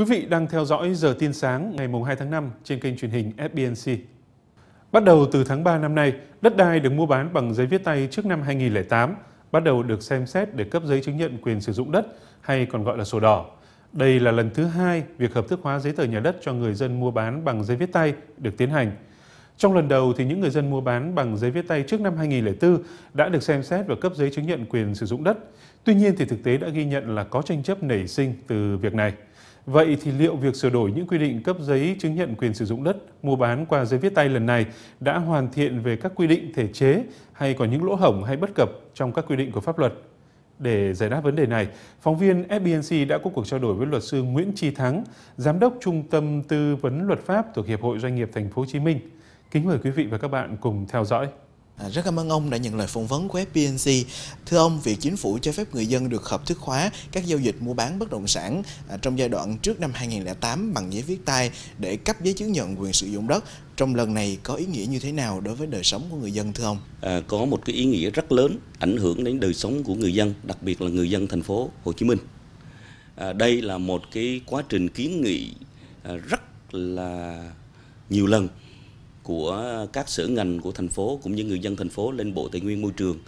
Quý vị đang theo dõi giờ tin sáng ngày 2 tháng 5 trên kênh truyền hình FBNC. Bắt đầu từ tháng 3 năm nay, đất đai được mua bán bằng giấy viết tay trước năm 2008 bắt đầu được xem xét để cấp giấy chứng nhận quyền sử dụng đất hay còn gọi là sổ đỏ. Đây là lần thứ hai việc hợp thức hóa giấy tờ nhà đất cho người dân mua bán bằng giấy viết tay được tiến hành. Trong lần đầu thì những người dân mua bán bằng giấy viết tay trước năm 2004 đã được xem xét và cấp giấy chứng nhận quyền sử dụng đất. Tuy nhiên thì thực tế đã ghi nhận là có tranh chấp nảy sinh từ việc này. Vậy thì liệu việc sửa đổi những quy định cấp giấy chứng nhận quyền sử dụng đất mua bán qua giấy viết tay lần này đã hoàn thiện về các quy định thể chế hay có những lỗ hổng hay bất cập trong các quy định của pháp luật? Để giải đáp vấn đề này, phóng viên FBNC đã có cuộc trao đổi với luật sư Nguyễn Tri Thắng, giám đốc Trung tâm Tư vấn Luật pháp thuộc Hiệp hội Doanh nghiệp Thành phố Hồ Chí Minh. Kính mời quý vị và các bạn cùng theo dõi. À, rất cảm ơn ông đã nhận lời phỏng vấn của FPNC. Thưa ông, việc chính phủ cho phép người dân được hợp thức hóa các giao dịch mua bán bất động sản à, trong giai đoạn trước năm 2008 bằng giấy viết tay để cấp giấy chứng nhận quyền sử dụng đất trong lần này có ý nghĩa như thế nào đối với đời sống của người dân thưa ông? À, có một cái ý nghĩa rất lớn ảnh hưởng đến đời sống của người dân, đặc biệt là người dân thành phố Hồ Chí Minh. À, đây là một cái quá trình kiến nghị à, rất là nhiều lần của các sở ngành của thành phố cũng như người dân thành phố lên Bộ Tài nguyên Môi trường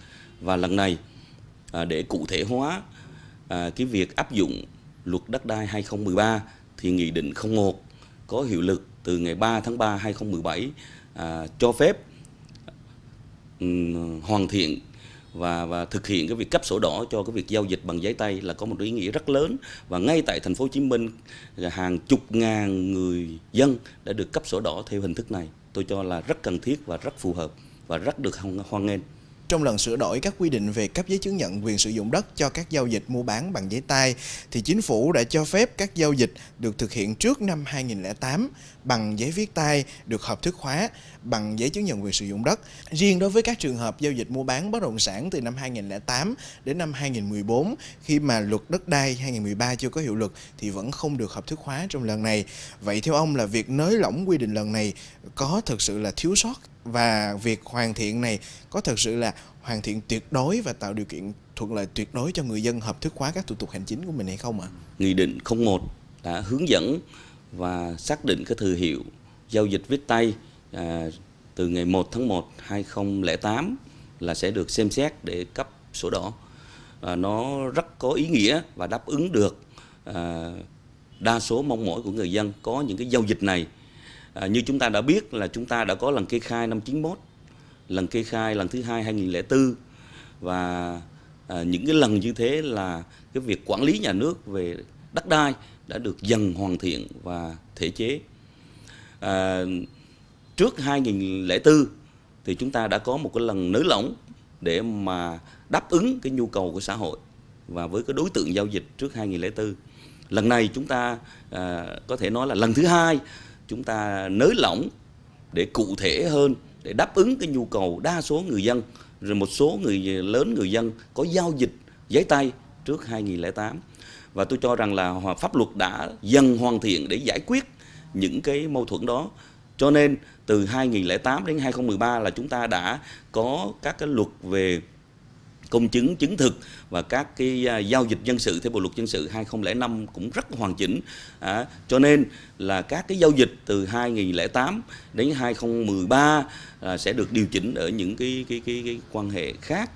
và lần này à, để cụ thể hóa à, cái việc áp dụng luật đất đai 2013 thì nghị định 01 có hiệu lực từ ngày 3 tháng 3 2017 à, cho phép um, hoàn thiện và và thực hiện cái việc cấp sổ đỏ cho cái việc giao dịch bằng giấy tay là có một ý nghĩa rất lớn và ngay tại thành phố Hồ Chí Minh hàng chục ngàn người dân đã được cấp sổ đỏ theo hình thức này tôi cho là rất cần thiết và rất phù hợp và rất được hoan nghênh trong lần sửa đổi các quy định về cấp giấy chứng nhận quyền sử dụng đất cho các giao dịch mua bán bằng giấy tay, thì chính phủ đã cho phép các giao dịch được thực hiện trước năm 2008 bằng giấy viết tay được hợp thức hóa bằng giấy chứng nhận quyền sử dụng đất. Riêng đối với các trường hợp giao dịch mua bán bất động sản từ năm 2008 đến năm 2014 khi mà luật đất đai 2013 chưa có hiệu lực thì vẫn không được hợp thức hóa trong lần này. Vậy theo ông là việc nới lỏng quy định lần này có thực sự là thiếu sót và việc hoàn thiện này có thật sự là hoàn thiện tuyệt đối và tạo điều kiện thuận lợi tuyệt đối cho người dân hợp thức hóa các thủ tục hành chính của mình hay không ạ? À? Nghị định 01 đã hướng dẫn và xác định cái thời hiệu giao dịch viết tay à, từ ngày 1 tháng 1 2008 là sẽ được xem xét để cấp sổ đỏ. À, nó rất có ý nghĩa và đáp ứng được à, đa số mong mỏi của người dân có những cái giao dịch này À, như chúng ta đã biết là chúng ta đã có lần kê khai năm 91, lần kê khai lần thứ hai 2004 và à, những cái lần như thế là cái việc quản lý nhà nước về đất đai đã được dần hoàn thiện và thể chế. À, trước 2004 thì chúng ta đã có một cái lần nới lỏng để mà đáp ứng cái nhu cầu của xã hội và với cái đối tượng giao dịch trước 2004. Lần này chúng ta à, có thể nói là lần thứ hai chúng ta nới lỏng để cụ thể hơn để đáp ứng cái nhu cầu đa số người dân rồi một số người lớn người dân có giao dịch giấy tay trước 2008 và tôi cho rằng là pháp luật đã dần hoàn thiện để giải quyết những cái mâu thuẫn đó cho nên từ 2008 đến 2013 là chúng ta đã có các cái luật về công chứng chứng thực và các cái à, giao dịch dân sự theo bộ luật dân sự 2005 cũng rất hoàn chỉnh. À, cho nên là các cái giao dịch từ 2008 đến 2013 à, sẽ được điều chỉnh ở những cái cái cái, cái quan hệ khác.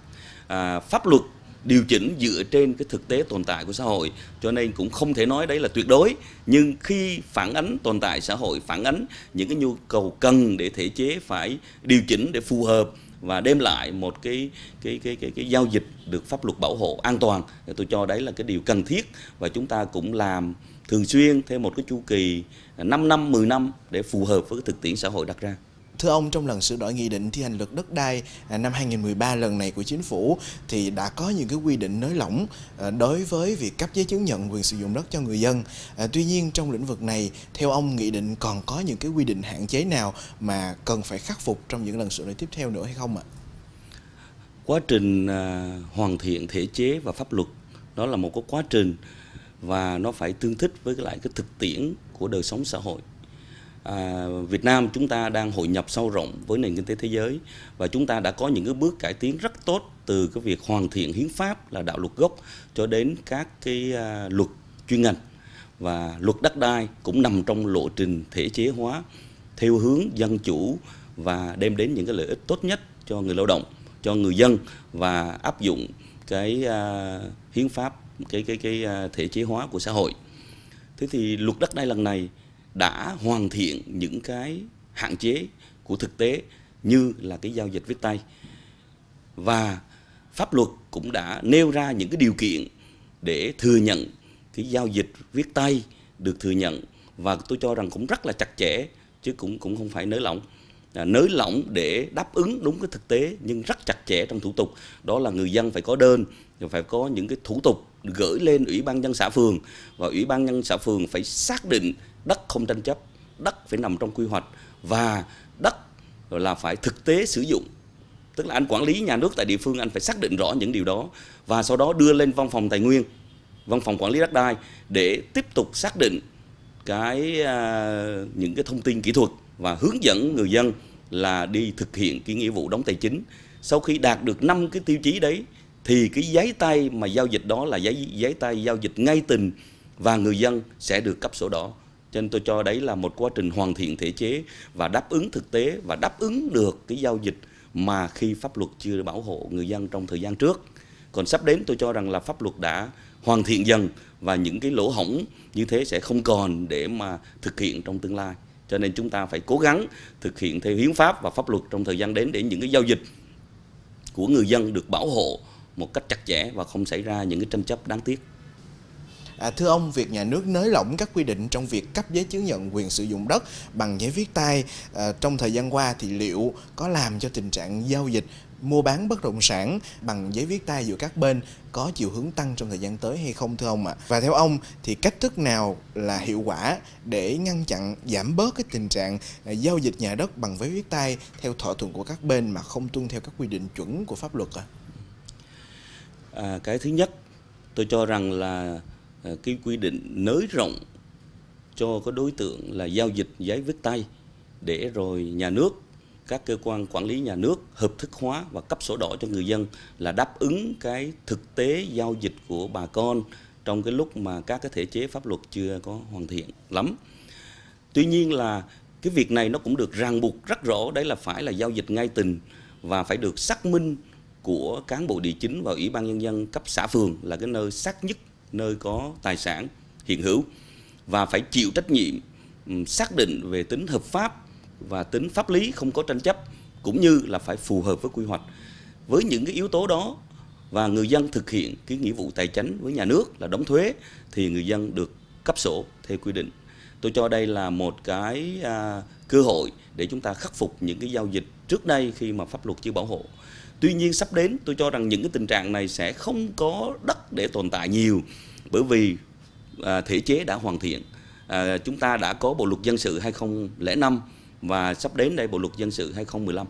À, pháp luật điều chỉnh dựa trên cái thực tế tồn tại của xã hội cho nên cũng không thể nói đấy là tuyệt đối nhưng khi phản ánh tồn tại xã hội phản ánh những cái nhu cầu cần để thể chế phải điều chỉnh để phù hợp và đem lại một cái cái cái cái, cái giao dịch được pháp luật bảo hộ an toàn thì tôi cho đấy là cái điều cần thiết và chúng ta cũng làm thường xuyên theo một cái chu kỳ 5 năm 10 năm để phù hợp với thực tiễn xã hội đặt ra Thưa ông, trong lần sửa đổi nghị định thi hành luật đất đai à, năm 2013 lần này của chính phủ thì đã có những cái quy định nới lỏng à, đối với việc cấp giấy chứng nhận quyền sử dụng đất cho người dân. À, tuy nhiên trong lĩnh vực này, theo ông nghị định còn có những cái quy định hạn chế nào mà cần phải khắc phục trong những lần sửa đổi tiếp theo nữa hay không ạ? Quá trình hoàn thiện thể chế và pháp luật đó là một cái quá trình và nó phải tương thích với lại cái thực tiễn của đời sống xã hội à, Việt Nam chúng ta đang hội nhập sâu rộng với nền kinh tế thế giới và chúng ta đã có những cái bước cải tiến rất tốt từ cái việc hoàn thiện hiến pháp là đạo luật gốc cho đến các cái à, luật chuyên ngành và luật đất đai cũng nằm trong lộ trình thể chế hóa theo hướng dân chủ và đem đến những cái lợi ích tốt nhất cho người lao động, cho người dân và áp dụng cái à, hiến pháp cái cái cái à, thể chế hóa của xã hội. Thế thì luật đất đai lần này đã hoàn thiện những cái hạn chế của thực tế như là cái giao dịch viết tay và pháp luật cũng đã nêu ra những cái điều kiện để thừa nhận cái giao dịch viết tay được thừa nhận và tôi cho rằng cũng rất là chặt chẽ chứ cũng cũng không phải nới lỏng à, nới lỏng để đáp ứng đúng cái thực tế nhưng rất chặt chẽ trong thủ tục đó là người dân phải có đơn phải có những cái thủ tục gửi lên ủy ban nhân xã phường và ủy ban nhân xã phường phải xác định đất không tranh chấp đất phải nằm trong quy hoạch và đất là phải thực tế sử dụng tức là anh quản lý nhà nước tại địa phương anh phải xác định rõ những điều đó và sau đó đưa lên văn phòng tài nguyên văn phòng quản lý đất đai để tiếp tục xác định cái à, những cái thông tin kỹ thuật và hướng dẫn người dân là đi thực hiện cái nghĩa vụ đóng tài chính sau khi đạt được năm cái tiêu chí đấy thì cái giấy tay mà giao dịch đó là giấy giấy tay giao dịch ngay tình và người dân sẽ được cấp sổ đỏ cho nên tôi cho đấy là một quá trình hoàn thiện thể chế và đáp ứng thực tế và đáp ứng được cái giao dịch mà khi pháp luật chưa bảo hộ người dân trong thời gian trước còn sắp đến tôi cho rằng là pháp luật đã hoàn thiện dần và những cái lỗ hổng như thế sẽ không còn để mà thực hiện trong tương lai cho nên chúng ta phải cố gắng thực hiện theo hiến pháp và pháp luật trong thời gian đến để những cái giao dịch của người dân được bảo hộ một cách chặt chẽ và không xảy ra những cái tranh chấp đáng tiếc. À, thưa ông, việc nhà nước nới lỏng các quy định trong việc cấp giấy chứng nhận quyền sử dụng đất bằng giấy viết tay à, trong thời gian qua thì liệu có làm cho tình trạng giao dịch mua bán bất động sản bằng giấy viết tay giữa các bên có chiều hướng tăng trong thời gian tới hay không thưa ông ạ? À? Và theo ông thì cách thức nào là hiệu quả để ngăn chặn giảm bớt cái tình trạng à, giao dịch nhà đất bằng giấy viết tay theo thỏa thuận của các bên mà không tuân theo các quy định chuẩn của pháp luật ạ? À? À, cái thứ nhất, tôi cho rằng là à, cái quy định nới rộng cho cái đối tượng là giao dịch giấy viết tay để rồi nhà nước các cơ quan quản lý nhà nước hợp thức hóa và cấp sổ đỏ cho người dân là đáp ứng cái thực tế giao dịch của bà con trong cái lúc mà các cái thể chế pháp luật chưa có hoàn thiện lắm. Tuy nhiên là cái việc này nó cũng được ràng buộc rất rõ đấy là phải là giao dịch ngay tình và phải được xác minh của cán bộ địa chính và ủy ban nhân dân cấp xã phường là cái nơi sát nhất nơi có tài sản hiện hữu và phải chịu trách nhiệm xác định về tính hợp pháp và tính pháp lý không có tranh chấp cũng như là phải phù hợp với quy hoạch với những cái yếu tố đó và người dân thực hiện cái nghĩa vụ tài chính với nhà nước là đóng thuế thì người dân được cấp sổ theo quy định tôi cho đây là một cái à, cơ hội để chúng ta khắc phục những cái giao dịch trước đây khi mà pháp luật chưa bảo hộ Tuy nhiên sắp đến tôi cho rằng những cái tình trạng này sẽ không có đất để tồn tại nhiều bởi vì à, thể chế đã hoàn thiện. À, chúng ta đã có bộ luật dân sự 2005 và sắp đến đây bộ luật dân sự 2015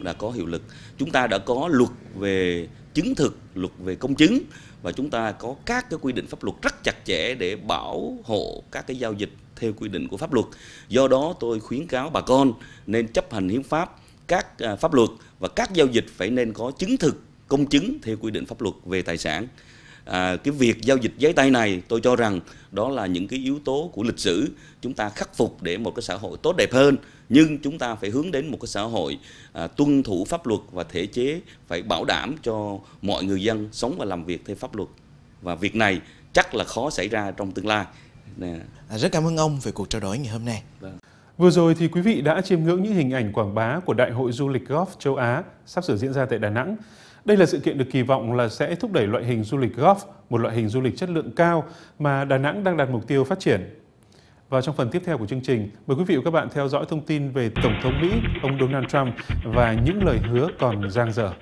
đã có hiệu lực. Chúng ta đã có luật về chứng thực, luật về công chứng và chúng ta có các cái quy định pháp luật rất chặt chẽ để bảo hộ các cái giao dịch theo quy định của pháp luật. Do đó tôi khuyến cáo bà con nên chấp hành hiến pháp các à, pháp luật và các giao dịch phải nên có chứng thực công chứng theo quy định pháp luật về tài sản à, cái việc giao dịch giấy tay này tôi cho rằng đó là những cái yếu tố của lịch sử chúng ta khắc phục để một cái xã hội tốt đẹp hơn nhưng chúng ta phải hướng đến một cái xã hội à, tuân thủ pháp luật và thể chế phải bảo đảm cho mọi người dân sống và làm việc theo pháp luật và việc này chắc là khó xảy ra trong tương lai Nè. À, rất cảm ơn ông về cuộc trao đổi ngày hôm nay. Vâng. Vừa rồi thì quý vị đã chiêm ngưỡng những hình ảnh quảng bá của Đại hội Du lịch Golf châu Á sắp sửa diễn ra tại Đà Nẵng. Đây là sự kiện được kỳ vọng là sẽ thúc đẩy loại hình du lịch golf, một loại hình du lịch chất lượng cao mà Đà Nẵng đang đặt mục tiêu phát triển. Và trong phần tiếp theo của chương trình, mời quý vị và các bạn theo dõi thông tin về Tổng thống Mỹ, ông Donald Trump và những lời hứa còn dang dở.